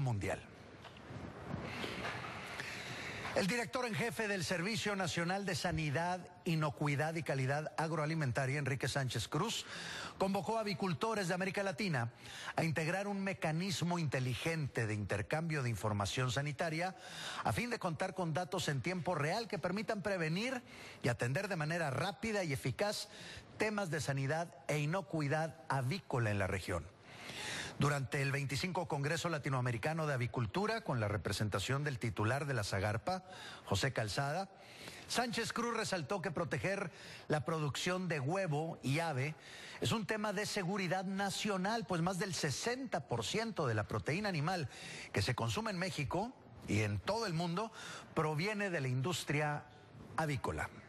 mundial. El director en jefe del Servicio Nacional de Sanidad, Inocuidad y Calidad Agroalimentaria, Enrique Sánchez Cruz, convocó a avicultores de América Latina a integrar un mecanismo inteligente de intercambio de información sanitaria a fin de contar con datos en tiempo real que permitan prevenir y atender de manera rápida y eficaz temas de sanidad e inocuidad avícola en la región. Durante el 25 Congreso Latinoamericano de Avicultura, con la representación del titular de la Zagarpa, José Calzada, Sánchez Cruz resaltó que proteger la producción de huevo y ave es un tema de seguridad nacional, pues más del 60% de la proteína animal que se consume en México y en todo el mundo proviene de la industria avícola.